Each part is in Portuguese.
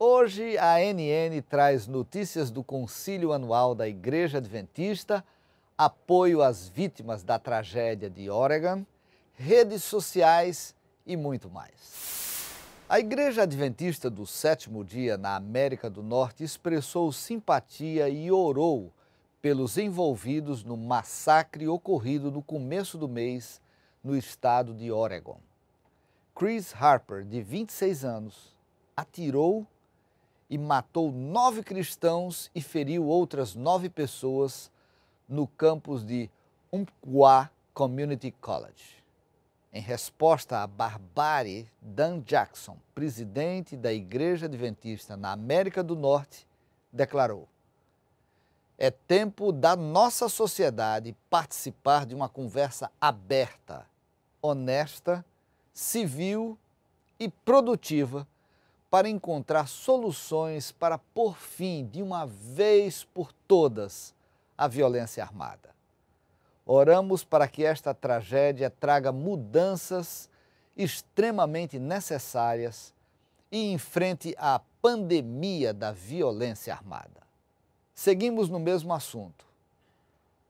Hoje a NN traz notícias do Concílio Anual da Igreja Adventista, apoio às vítimas da tragédia de Oregon, redes sociais e muito mais. A Igreja Adventista do Sétimo Dia na América do Norte expressou simpatia e orou pelos envolvidos no massacre ocorrido no começo do mês no estado de Oregon. Chris Harper, de 26 anos, atirou e matou nove cristãos e feriu outras nove pessoas no campus de Umpqua Community College. Em resposta à barbárie, Dan Jackson, presidente da Igreja Adventista na América do Norte, declarou: É tempo da nossa sociedade participar de uma conversa aberta, honesta, civil e produtiva para encontrar soluções para por fim, de uma vez por todas, a violência armada. Oramos para que esta tragédia traga mudanças extremamente necessárias e enfrente a pandemia da violência armada. Seguimos no mesmo assunto.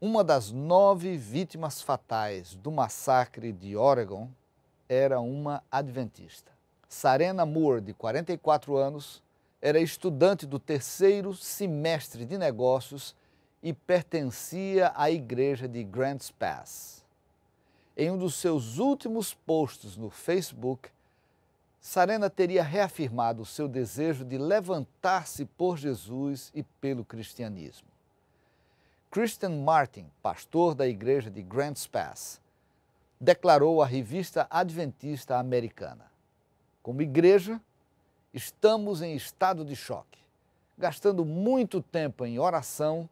Uma das nove vítimas fatais do massacre de Oregon era uma adventista. Sarena Moore, de 44 anos, era estudante do terceiro semestre de negócios e pertencia à igreja de Grants Pass. Em um dos seus últimos posts no Facebook, Sarena teria reafirmado o seu desejo de levantar-se por Jesus e pelo cristianismo. Christian Martin, pastor da igreja de Grants Pass, declarou à revista Adventista Americana: como igreja, estamos em estado de choque, gastando muito tempo em oração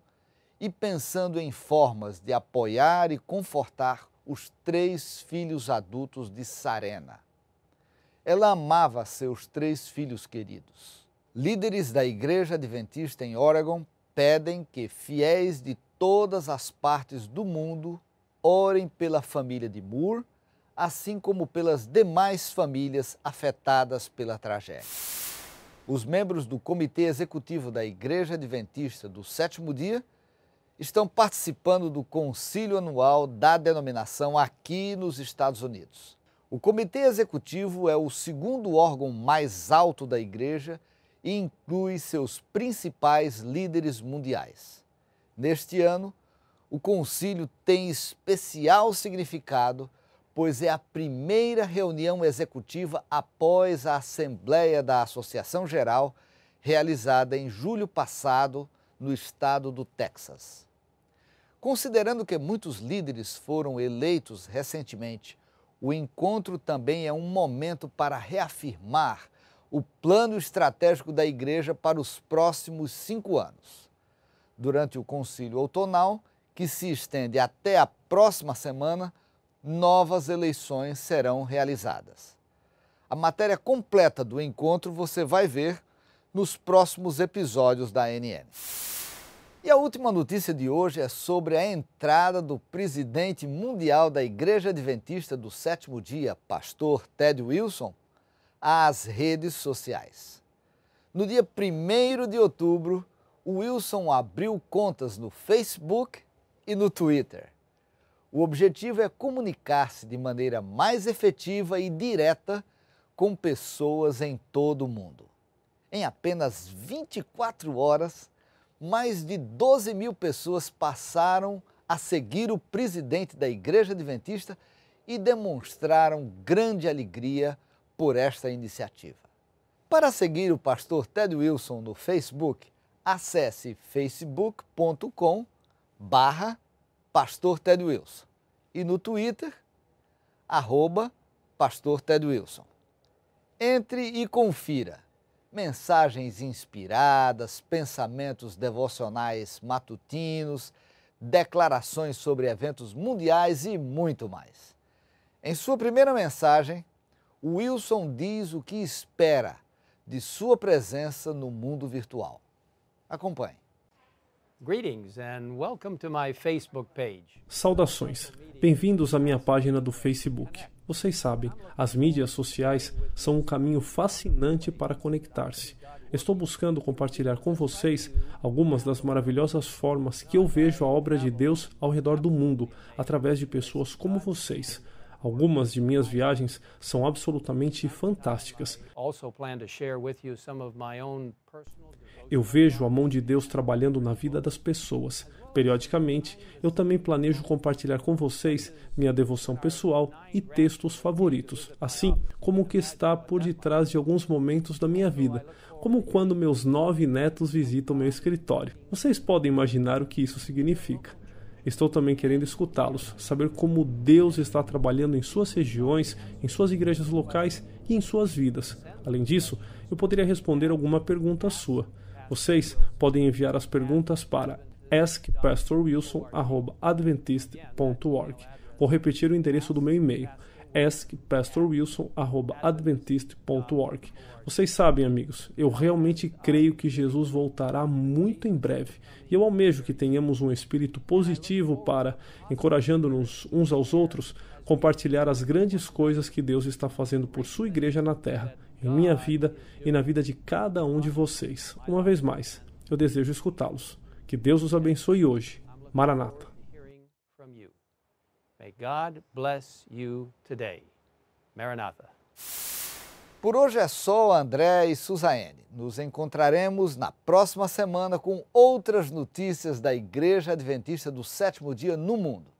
e pensando em formas de apoiar e confortar os três filhos adultos de Sarena. Ela amava seus três filhos queridos. Líderes da Igreja Adventista em Oregon pedem que fiéis de todas as partes do mundo orem pela família de Moore assim como pelas demais famílias afetadas pela tragédia. Os membros do Comitê Executivo da Igreja Adventista do Sétimo Dia estão participando do concílio anual da denominação aqui nos Estados Unidos. O Comitê Executivo é o segundo órgão mais alto da Igreja e inclui seus principais líderes mundiais. Neste ano, o concílio tem especial significado pois é a primeira reunião executiva após a Assembleia da Associação Geral, realizada em julho passado no estado do Texas. Considerando que muitos líderes foram eleitos recentemente, o encontro também é um momento para reafirmar o plano estratégico da Igreja para os próximos cinco anos. Durante o Concílio Outonal, que se estende até a próxima semana, novas eleições serão realizadas. A matéria completa do encontro você vai ver nos próximos episódios da NN. E a última notícia de hoje é sobre a entrada do presidente mundial da Igreja Adventista do Sétimo Dia, pastor Ted Wilson, às redes sociais. No dia 1 de outubro, Wilson abriu contas no Facebook e no Twitter. O objetivo é comunicar-se de maneira mais efetiva e direta com pessoas em todo o mundo. Em apenas 24 horas, mais de 12 mil pessoas passaram a seguir o presidente da Igreja Adventista e demonstraram grande alegria por esta iniciativa. Para seguir o pastor Ted Wilson no Facebook, acesse facebook.com barra pastor Ted Wilson e no Twitter, arroba Pastor Ted Wilson. Entre e confira mensagens inspiradas, pensamentos devocionais matutinos, declarações sobre eventos mundiais e muito mais. Em sua primeira mensagem, Wilson diz o que espera de sua presença no mundo virtual. Acompanhe. Saudações. Bem-vindos à minha página do Facebook. Vocês sabem, as mídias sociais são um caminho fascinante para conectar-se. Estou buscando compartilhar com vocês algumas das maravilhosas formas que eu vejo a obra de Deus ao redor do mundo, através de pessoas como vocês. Algumas de minhas viagens são absolutamente fantásticas. Eu vejo a mão de Deus trabalhando na vida das pessoas. Periodicamente, eu também planejo compartilhar com vocês minha devoção pessoal e textos favoritos, assim como o que está por detrás de alguns momentos da minha vida, como quando meus nove netos visitam meu escritório. Vocês podem imaginar o que isso significa. Estou também querendo escutá-los, saber como Deus está trabalhando em suas regiões, em suas igrejas locais e em suas vidas. Além disso, eu poderia responder alguma pergunta sua. Vocês podem enviar as perguntas para askpastorwilson@adventist.org. Vou repetir o endereço do meu e-mail askpastorwilson.adventist.org. Vocês sabem, amigos, eu realmente creio que Jesus voltará muito em breve e eu almejo que tenhamos um espírito positivo para, encorajando-nos uns aos outros, compartilhar as grandes coisas que Deus está fazendo por sua igreja na terra, em minha vida e na vida de cada um de vocês. Uma vez mais, eu desejo escutá-los. Que Deus os abençoe hoje. Maranata. May God bless you today. Maranatha. Por hoje é só, André e Suzaene. Nos encontraremos na próxima semana com outras notícias da Igreja Adventista do Sétimo Dia no mundo.